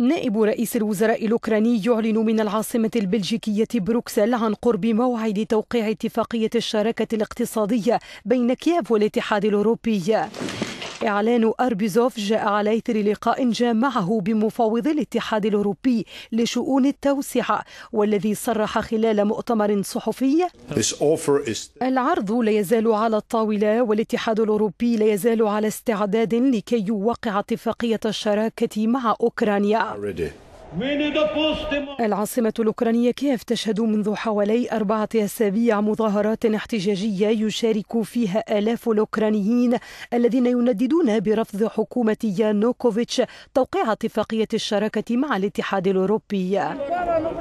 نائب رئيس الوزراء الأوكراني يعلن من العاصمة البلجيكية بروكسل عن قرب موعد توقيع اتفاقية الشراكة الاقتصادية بين كييف والاتحاد الأوروبي إعلان أربيزوف جاء على إثر لقاء جامعه بمفوضي الاتحاد الأوروبي لشؤون التوسعة والذي صرح خلال مؤتمر صحفي العرض لا يزال على الطاولة والاتحاد الأوروبي لا يزال على استعداد لكي يوقع اتفاقية الشراكة مع أوكرانيا العاصمة الأوكرانية كييف تشهد منذ حوالي أربعة أسابيع مظاهرات احتجاجية يشارك فيها آلاف الأوكرانيين الذين ينددون برفض حكومة يانوكوفيتش توقيع اتفاقية الشراكة مع الاتحاد الأوروبي